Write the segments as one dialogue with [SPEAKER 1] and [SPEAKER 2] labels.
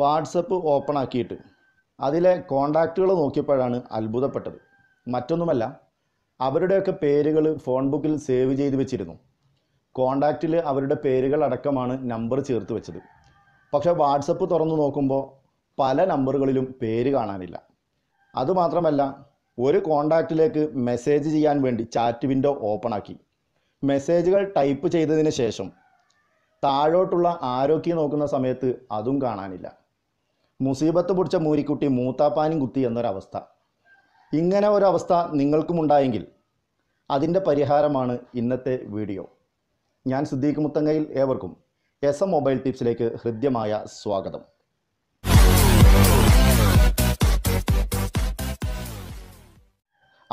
[SPEAKER 1] WhatsApp open ആക്കിയിട്ട് അതിലെ കോണ്ടാക്റ്റുകൾ നോക്കിയപ്പോഴാണ് അത്ഭുതപ്പെട്ടത് മറ്റൊന്നുമല്ല അവരുടെയൊക്കെ പേരുകൾ ഫോൺ ബുക്കിൽ സേവ് ചെയ്ത് വെച്ചിരുന്നു കോണ്ടാക്റ്റിൽ അവരുടെ പേരുകൾ അടക്കമാണ് നമ്പർ ചേർത്ത് വെച്ചത് പക്ഷേ വാട്സപ്പ് തുറന്നു നോക്കുമ്പോൾ പല നമ്പറുകളിലും പേര് കാണാനില്ല അതുമാത്രമല്ല ഒരു കോണ്ടാക്റ്റിലേക്ക് മെസ്സേജ് ചെയ്യാൻ വേണ്ടി ചാറ്റ് വിൻഡോ ഓപ്പൺ ആക്കി മെസ്സേജുകൾ ടൈപ്പ് ചെയ്തതിന് ശേഷം താഴോട്ടുള്ള ആരോഗ്യം നോക്കുന്ന സമയത്ത് അതും കാണാനില്ല മുസീബത്ത് പിടിച്ച മൂരിക്കുട്ടി മൂത്താപ്പാനും കുത്തി എന്നൊരവസ്ഥ ഇങ്ങനെ ഒരവസ്ഥ നിങ്ങൾക്കുമുണ്ടായെങ്കിൽ അതിൻ്റെ പരിഹാരമാണ് ഇന്നത്തെ വീഡിയോ ഞാൻ സിദ്ദീഖ് മുത്തങ്ങയിൽ ഏവർക്കും എസ് എം മൊബൈൽ ടിപ്സിലേക്ക് ഹൃദ്യമായ സ്വാഗതം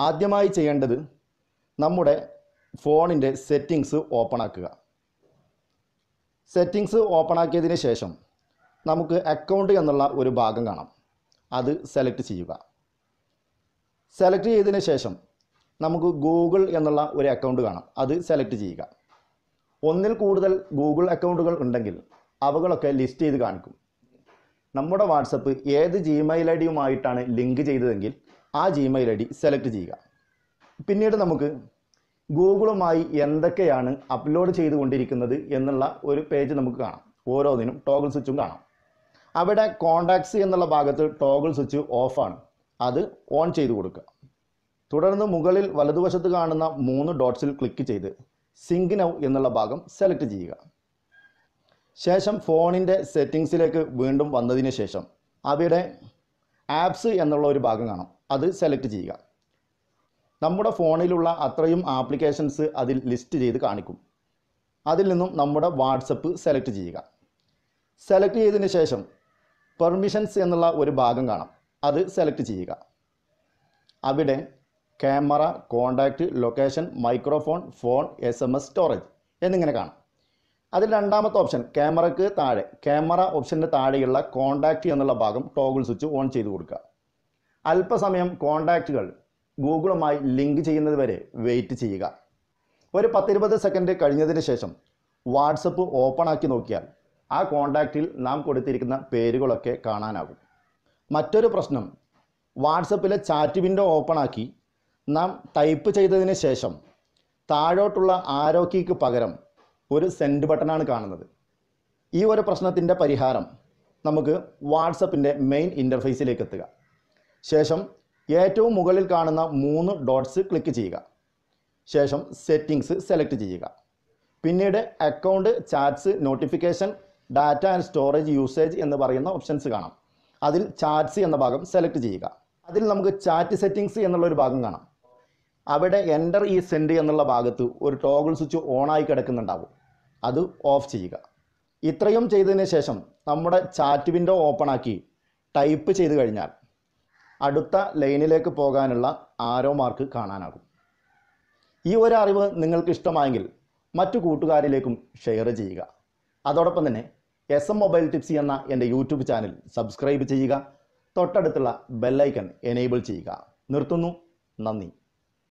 [SPEAKER 1] ആദ്യമായി ചെയ്യേണ്ടത് നമ്മുടെ ഫോണിൻ്റെ സെറ്റിങ്സ് ഓപ്പൺ ആക്കുക സെറ്റിങ്സ് ഓപ്പൺ ആക്കിയതിന് ശേഷം നമുക്ക് അക്കൗണ്ട് എന്നുള്ള ഒരു ഭാഗം കാണാം അത് സെലക്ട് ചെയ്യുക സെലക്ട് ചെയ്തതിന് ശേഷം നമുക്ക് ഗൂഗിൾ എന്നുള്ള ഒരു അക്കൗണ്ട് കാണാം അത് സെലക്ട് ചെയ്യുക ഒന്നിൽ കൂടുതൽ ഗൂഗിൾ അക്കൗണ്ടുകൾ ഉണ്ടെങ്കിൽ അവകളൊക്കെ ലിസ്റ്റ് ചെയ്ത് കാണിക്കും നമ്മുടെ വാട്സപ്പ് ഏത് ജിമെയിൽ ഐ ഡിയുമായിട്ടാണ് ലിങ്ക് ചെയ്തതെങ്കിൽ ആ ജിമെയിൽ ഐ ഡി സെലക്ട് ചെയ്യുക പിന്നീട് നമുക്ക് ഗൂഗിളുമായി എന്തൊക്കെയാണ് അപ്ലോഡ് ചെയ്തുകൊണ്ടിരിക്കുന്നത് എന്നുള്ള ഒരു പേജ് നമുക്ക് കാണാം ഓരോന്നിനും ടോഗിൾ സ്വിച്ചും കാണാം അവിടെ കോണ്ടാക്ട്സ് എന്നുള്ള ഭാഗത്ത് ടോഗിൾ സ്വിച്ച് ഓഫാണ് അത് ഓൺ ചെയ്ത് കൊടുക്കുക തുടർന്ന് മുകളിൽ വലതുവശത്ത് കാണുന്ന മൂന്ന് ഡോട്ട്സിൽ ക്ലിക്ക് ചെയ്ത് സിങ്ക് നൗ എന്നുള്ള ഭാഗം സെലക്ട് ചെയ്യുക ശേഷം ഫോണിൻ്റെ സെറ്റിങ്സിലേക്ക് വീണ്ടും വന്നതിന് ശേഷം അവിടെ ആപ്സ് എന്നുള്ള ഒരു ഭാഗം കാണാം അത് സെലക്ട് ചെയ്യുക നമ്മുടെ ഫോണിലുള്ള അത്രയും ആപ്ലിക്കേഷൻസ് അതിൽ ലിസ്റ്റ് ചെയ്ത് കാണിക്കും അതിൽ നിന്നും നമ്മുടെ വാട്സപ്പ് സെലക്ട് ചെയ്യുക സെലക്ട് ചെയ്തതിന് ശേഷം പെർമിഷൻസ് എന്നുള്ള ഒരു ഭാഗം കാണാം അത് സെലക്ട് ചെയ്യുക അവിടെ camera contact location microphone phone S M S storage എന്നിങ്ങനെ കാണാം അതിൽ രണ്ടാമത്തെ ഓപ്ഷൻ ക്യാമറയ്ക്ക് താഴെ ക്യാമറ ഓപ്ഷന് താഴെയുള്ള കോണ്ടാക്റ്റ് എന്നുള്ള ഭാഗം ടോഗിൾ സ്വിച്ച് ഓൺ ചെയ്ത് കൊടുക്കുക അല്പസമയം കോണ്ടാക്റ്റുകൾ ഗൂഗിളുമായി ലിങ്ക് ചെയ്യുന്നത് വരെ വെയിറ്റ് ചെയ്യുക ഒരു പത്തിരുപത് സെക്കൻഡ് കഴിഞ്ഞതിന് ശേഷം വാട്സപ്പ് ഓപ്പൺ ആക്കി നോക്കിയാൽ ആ കോണ്ടാക്റ്റിൽ നാം കൊടുത്തിരിക്കുന്ന പേരുകളൊക്കെ കാണാനാകും മറ്റൊരു പ്രശ്നം വാട്സപ്പിലെ ചാറ്റ് വിൻഡോ ഓപ്പണാക്കി നാം ടൈപ്പ് ചെയ്തതിന് ശേഷം താഴോട്ടുള്ള ആരോ കീക്ക് പകരം ഒരു സെൻഡ് ബട്ടണാണ് കാണുന്നത് ഈ ഒരു പ്രശ്നത്തിൻ്റെ പരിഹാരം നമുക്ക് വാട്സപ്പിൻ്റെ മെയിൻ ഇൻ്റർഫേസിലേക്ക് എത്തുക ശേഷം ഏറ്റവും മുകളിൽ കാണുന്ന മൂന്ന് ഡോട്ട്സ് ക്ലിക്ക് ചെയ്യുക ശേഷം സെറ്റിങ്സ് സെലക്ട് ചെയ്യുക പിന്നീട് account chats notification data and storage usage എന്ന് പറയുന്ന ഓപ്ഷൻസ് കാണാം അതിൽ ചാറ്റ്സ് എന്ന ഭാഗം സെലക്ട് ചെയ്യുക അതിൽ നമുക്ക് ചാറ്റ് സെറ്റിങ്സ് എന്നുള്ളൊരു ഭാഗം കാണാം അവിടെ എൻ്റർ ഈ സെൻഡ് എന്നുള്ള ഭാഗത്ത് ഒരു ടോഗിൾ സ്വിച്ച് ഓണായി കിടക്കുന്നുണ്ടാവും അത് ഓഫ് ചെയ്യുക ഇത്രയും ചെയ്തതിന് ശേഷം നമ്മുടെ ചാറ്റ് വിൻഡോ ഓപ്പൺ ആക്കി ടൈപ്പ് ചെയ്ത് കഴിഞ്ഞാൽ അടുത്ത ലൈനിലേക്ക് പോകാനുള്ള ആരോ മാർക്ക് കാണാനാകും ഈ ഒരു അറിവ് നിങ്ങൾക്ക് ഇഷ്ടമായെങ്കിൽ മറ്റു കൂട്ടുകാരിലേക്കും ഷെയർ ചെയ്യുക അതോടൊപ്പം തന്നെ എസ് എം മൊബൈൽ ടിപ്സി എന്ന എൻ്റെ യൂട്യൂബ് ചാനൽ സബ്സ്ക്രൈബ് ചെയ്യുക തൊട്ടടുത്തുള്ള ബെല്ലൈക്കൺ എനേബിൾ ചെയ്യുക നിർത്തുന്നു നന്ദി